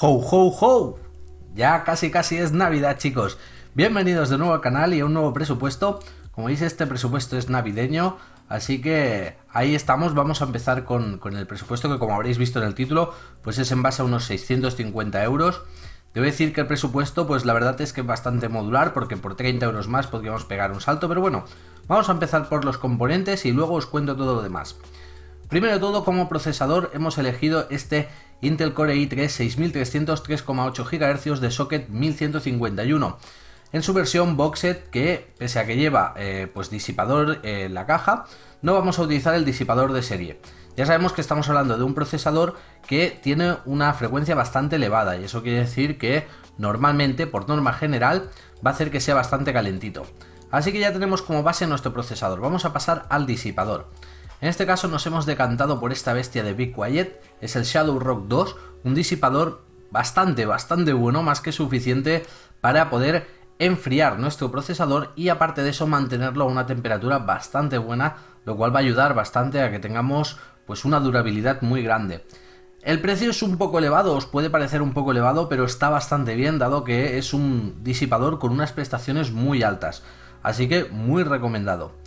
Ho, ho, ho. Ya casi casi es Navidad, chicos. Bienvenidos de nuevo al canal y a un nuevo presupuesto. Como veis, este presupuesto es navideño, así que ahí estamos. Vamos a empezar con, con el presupuesto que, como habréis visto en el título, pues es en base a unos 650 euros. Debo decir que el presupuesto, pues la verdad es que es bastante modular, porque por 30 euros más podríamos pegar un salto, pero bueno, vamos a empezar por los componentes y luego os cuento todo lo demás. Primero de todo, como procesador hemos elegido este Intel Core i3 6300 3,8 GHz de socket 1151. En su versión box set, que pese a que lleva eh, pues disipador en la caja, no vamos a utilizar el disipador de serie. Ya sabemos que estamos hablando de un procesador que tiene una frecuencia bastante elevada y eso quiere decir que normalmente, por norma general, va a hacer que sea bastante calentito. Así que ya tenemos como base nuestro procesador. Vamos a pasar al disipador. En este caso nos hemos decantado por esta bestia de Big Quiet, es el Shadow Rock 2, un disipador bastante, bastante bueno, más que suficiente para poder enfriar nuestro procesador y aparte de eso mantenerlo a una temperatura bastante buena, lo cual va a ayudar bastante a que tengamos pues una durabilidad muy grande. El precio es un poco elevado, os puede parecer un poco elevado, pero está bastante bien dado que es un disipador con unas prestaciones muy altas, así que muy recomendado.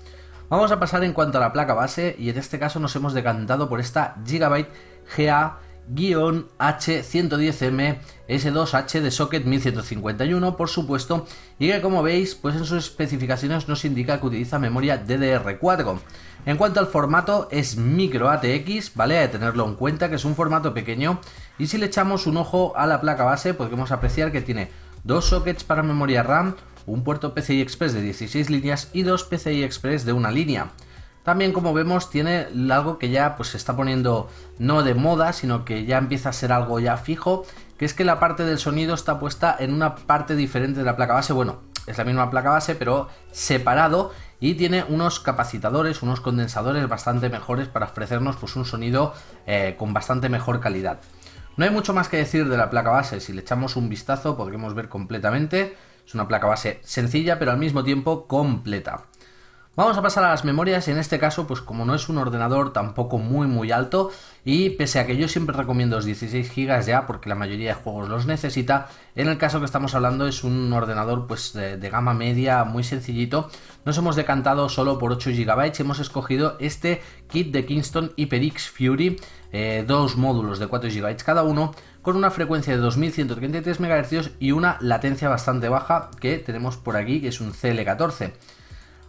Vamos a pasar en cuanto a la placa base y en este caso nos hemos decantado por esta Gigabyte GA H110M S2H de socket 1151 por supuesto y que como veis pues en sus especificaciones nos indica que utiliza memoria DDR4 en cuanto al formato es micro ATX vale hay tenerlo en cuenta que es un formato pequeño y si le echamos un ojo a la placa base podemos apreciar que tiene dos sockets para memoria RAM un puerto PCI Express de 16 líneas y dos PCI Express de una línea. También como vemos tiene algo que ya pues se está poniendo no de moda, sino que ya empieza a ser algo ya fijo, que es que la parte del sonido está puesta en una parte diferente de la placa base, bueno, es la misma placa base pero separado y tiene unos capacitadores, unos condensadores bastante mejores para ofrecernos pues un sonido eh, con bastante mejor calidad. No hay mucho más que decir de la placa base, si le echamos un vistazo podremos ver completamente es una placa base sencilla pero al mismo tiempo completa. Vamos a pasar a las memorias, en este caso, pues como no es un ordenador tampoco muy muy alto, y pese a que yo siempre recomiendo los 16 GB ya, porque la mayoría de juegos los necesita, en el caso que estamos hablando es un ordenador pues de, gama media, muy sencillito, nos hemos decantado solo por 8 GB, hemos escogido este kit de Kingston HyperX Fury, eh, dos módulos de 4 GB cada uno, con una frecuencia de 2133 MHz y una latencia bastante baja que tenemos por aquí, que es un CL14.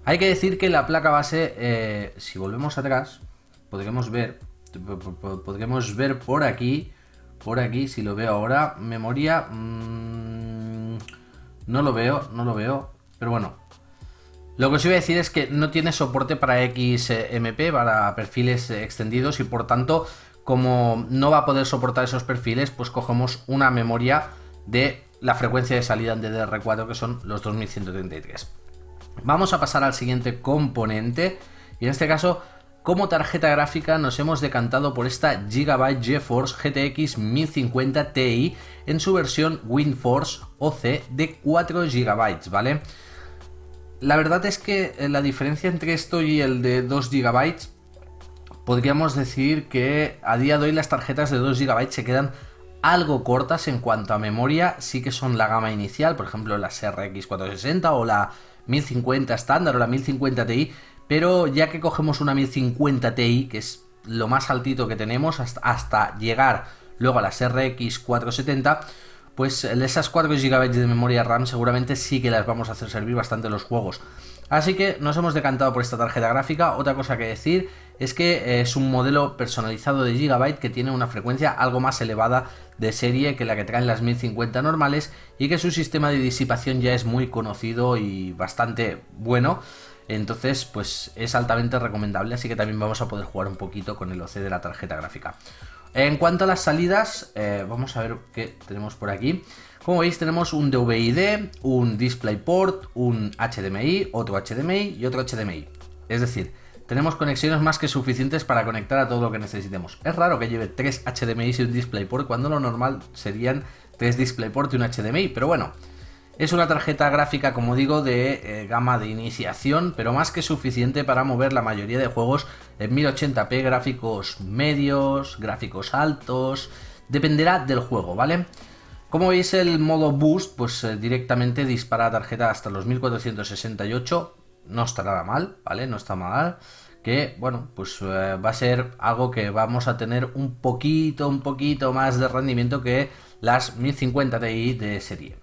Hay que decir que la placa base, eh, si volvemos atrás, podremos ver, ver por aquí, por aquí, si lo veo ahora, memoria, mm, no lo veo, no lo veo, pero bueno. Lo que os iba a decir es que no tiene soporte para XMP, para perfiles eh, extendidos y por tanto, como no va a poder soportar esos perfiles, pues cogemos una memoria de la frecuencia de salida en DDR4 que son los 2133. Vamos a pasar al siguiente componente y en este caso como tarjeta gráfica nos hemos decantado por esta Gigabyte GeForce GTX 1050 Ti en su versión WinForce OC de 4 GB, ¿vale? La verdad es que eh, la diferencia entre esto y el de 2 GB podríamos decir que a día de hoy las tarjetas de 2 GB se quedan algo cortas en cuanto a memoria, sí que son la gama inicial, por ejemplo las RX 460 o la 1050 estándar o la 1050 Ti, pero ya que cogemos una 1050 Ti, que es lo más altito que tenemos hasta, llegar luego a las RX 470, pues esas 4 GB de memoria RAM seguramente sí que las vamos a hacer servir bastante en los juegos. Así que nos hemos decantado por esta tarjeta gráfica. Otra cosa que decir es que eh, es un modelo personalizado de Gigabyte que tiene una frecuencia algo más elevada de serie que la que traen las 1050 normales y que su sistema de disipación ya es muy conocido y bastante bueno. Entonces, pues es altamente recomendable, así que también vamos a poder jugar un poquito con el OC de la tarjeta gráfica. En cuanto a las salidas, eh, vamos a ver qué tenemos por aquí. Como veis, tenemos un dvi un DisplayPort, un HDMI, otro HDMI y otro HDMI. Es decir, tenemos conexiones más que suficientes para conectar a todo lo que necesitemos. Es raro que lleve 3 HDMI y un DisplayPort cuando lo normal serían 3 DisplayPort y un HDMI, pero bueno. Es una tarjeta gráfica, como digo, de eh, gama de iniciación, pero más que suficiente para mover la mayoría de juegos en 1080p, gráficos medios, gráficos altos, dependerá del juego, ¿vale? Como veis el modo boost, pues eh, directamente dispara la tarjeta hasta los 1468 no está nada mal, ¿vale? No está mal. Que, bueno, pues eh, va a ser algo que vamos a tener un poquito, un poquito más de rendimiento que las 1050 Ti de serie.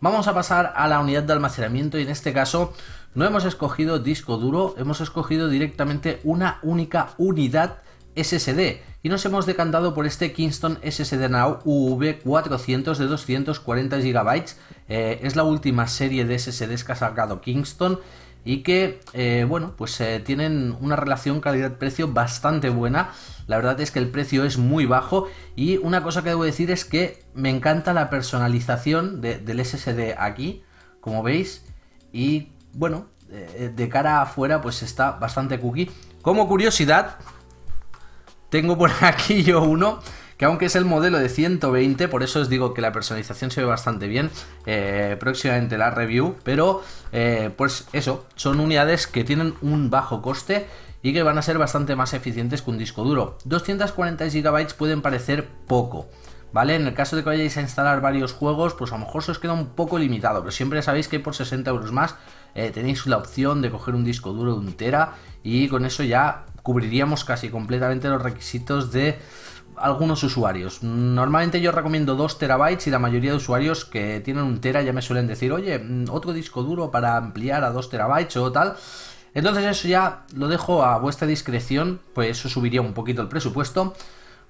Vamos a pasar a la unidad de almacenamiento y en este caso no hemos escogido disco duro, hemos escogido directamente una única unidad SSD y nos hemos decantado por este Kingston SSD Now UV400 de 240 GB. Eh, es la última serie de SSDs que ha sacado Kingston y que, eh, bueno, pues eh, tienen una relación calidad-precio bastante buena. La verdad es que el precio es muy bajo y una cosa que debo decir es que me encanta la personalización del SSD aquí, como veis, y bueno, eh, de cara afuera pues está bastante cookie. Como curiosidad, tengo por aquí yo uno que aunque es el modelo de 120, por eso os digo que la personalización se ve bastante bien, eh, próximamente la review, pero eh, pues eso, son unidades que tienen un bajo coste y que van a ser bastante más eficientes que un disco duro. 240 GB pueden parecer poco, ¿vale? En el caso de que vayáis a instalar varios juegos, pues a lo mejor se os queda un poco limitado, pero siempre sabéis que por 60 euros más eh, tenéis la opción de coger un disco duro de un tera y con eso ya cubriríamos casi completamente los requisitos de algunos usuarios. Normalmente yo recomiendo 2 terabytes y la mayoría de usuarios que tienen un tera ya me suelen decir, oye, mm, otro disco duro para ampliar a 2 terabytes o tal. Entonces eso ya lo dejo a vuestra discreción, pues eso subiría un poquito el presupuesto.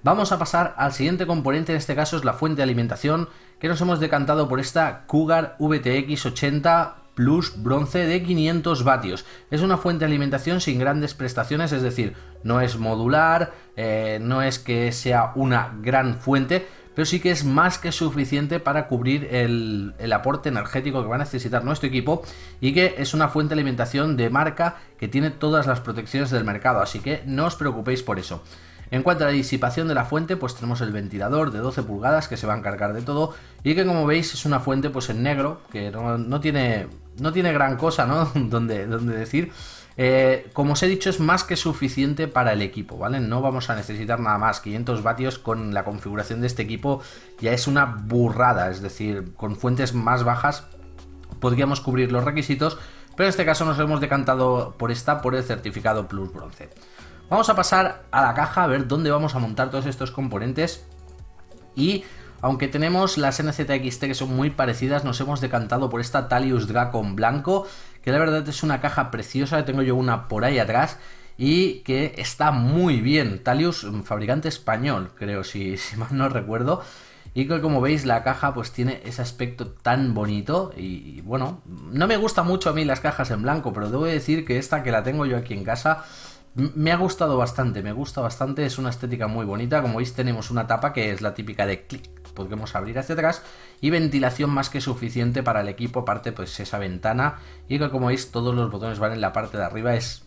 Vamos a pasar al siguiente componente, en este caso es la fuente de alimentación, que nos hemos decantado por esta Cougar VTX 80 Plus Bronce de 500 vatios. Es una fuente de alimentación sin grandes prestaciones, es decir, no es modular, eh, no es que sea una gran fuente, pero sí que es más que suficiente para cubrir el, aporte energético que va a necesitar nuestro equipo y que es una fuente de alimentación de marca que tiene todas las protecciones del mercado, así que no os preocupéis por eso. En cuanto a la disipación de la fuente, pues tenemos el ventilador de 12 pulgadas que se va a encargar de todo y que como veis es una fuente pues en negro, que no, tiene, no tiene gran cosa, ¿no? donde, donde decir. Eh, como os he dicho, es más que suficiente para el equipo, ¿vale? No vamos a necesitar nada más. 500 vatios con la configuración de este equipo ya es una burrada, es decir, con fuentes más bajas podríamos cubrir los requisitos, pero en este caso nos hemos decantado por esta, por el certificado Plus Bronce. Vamos a pasar a la caja a ver dónde vamos a montar todos estos componentes y aunque tenemos las NZXT que son muy parecidas, nos hemos decantado por esta Talius Dracon blanco, que la verdad es una caja preciosa, tengo yo una por ahí atrás y que está muy bien. Talius, mm, fabricante español, creo, si, si mal no recuerdo. Y que como veis la caja pues tiene ese aspecto tan bonito y, y bueno, no me gusta mucho a mí las cajas en blanco, pero debo decir que esta que la tengo yo aquí en casa me ha gustado bastante, me gusta bastante, es una estética muy bonita. Como veis tenemos una tapa que es la típica de clic, podemos abrir hacia atrás y ventilación más que suficiente para el equipo, aparte pues esa ventana y que como veis todos los botones van en la parte de arriba, es...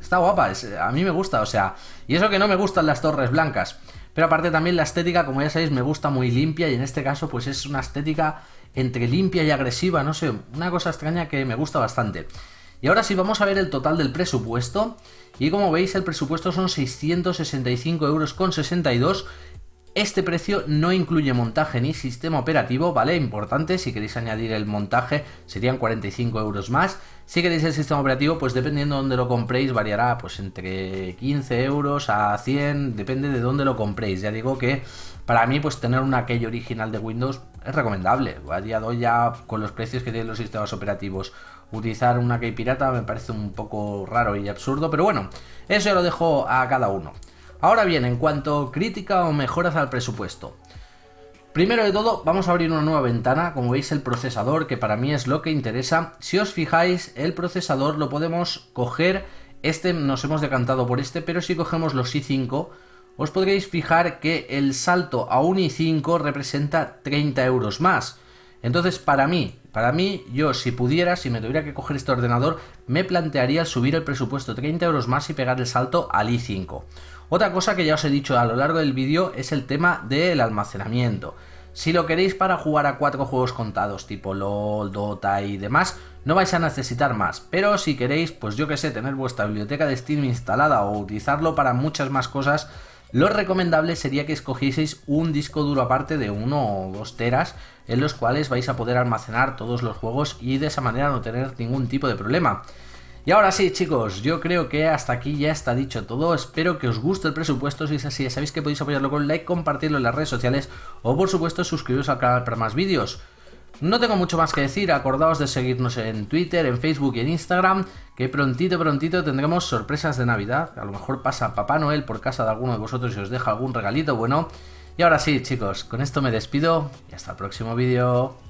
está guapa, a mí me gusta, o sea, y eso que no me gustan las torres blancas. Pero aparte también la estética, como ya sabéis, me gusta muy limpia y en este caso pues es una estética entre limpia y agresiva, no sé, una cosa extraña que me gusta bastante. Y ahora sí, vamos a ver el total del presupuesto. Y como veis, el presupuesto son 665,62 euros Este precio no incluye montaje ni sistema operativo, ¿vale? Importante, si queréis añadir el montaje serían 45 euros más. Si queréis el sistema operativo, pues dependiendo de dónde lo compréis, variará pues entre 15 euros a 100, depende de dónde lo compréis. Ya digo que para mí, pues tener un aquello original de Windows es recomendable. variado ya con los precios que tienen los sistemas operativos utilizar una key pirata me parece un poco raro y absurdo, pero bueno, eso ya lo dejo a cada uno. Ahora bien, en cuanto crítica o mejoras al presupuesto. Primero de todo, vamos a abrir una nueva ventana, como veis el procesador, que para mí es lo que interesa. Si os fijáis, el procesador lo podemos coger, este nos hemos decantado por este, pero si cogemos los i5, os podréis fijar que el salto a un i5 representa 30 euros más. Entonces, para mí, para mí, yo si pudiera, si me tuviera que coger este ordenador, me plantearía subir el presupuesto 30 euros más y pegar el salto al i5. Otra cosa que ya os he dicho a lo largo del vídeo es el tema del almacenamiento. Si lo queréis para jugar a cuatro juegos contados, tipo LOL, Dota y demás, no vais a necesitar más. Pero si queréis, pues yo que sé, tener vuestra biblioteca de Steam instalada o utilizarlo para muchas más cosas, lo recomendable sería que escogieseis un disco duro aparte de 1 o 2 teras en los cuales vais a poder almacenar todos los juegos y de esa manera no tener ningún tipo de problema. Y ahora sí, chicos, yo creo que hasta aquí ya está dicho todo. Espero que os guste el presupuesto. Si es así, sabéis que podéis apoyarlo con like, compartirlo en las redes sociales o, por supuesto, suscribiros al canal para más vídeos. No tengo mucho más que decir, acordaos de seguirnos en Twitter, en Facebook y en Instagram, que prontito, prontito tendremos sorpresas de Navidad. A lo mejor pasa Papá Noel por casa de alguno de vosotros y os deja algún regalito bueno. Y ahora sí, chicos, con esto me despido y hasta el próximo vídeo.